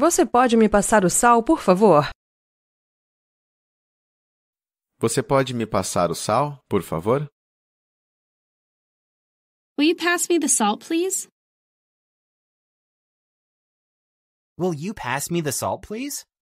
Você pode me passar o sal, por favor? Você pode me passar o sal, por favor? Will you pass me the salt, please? Will you pass me the salt, please?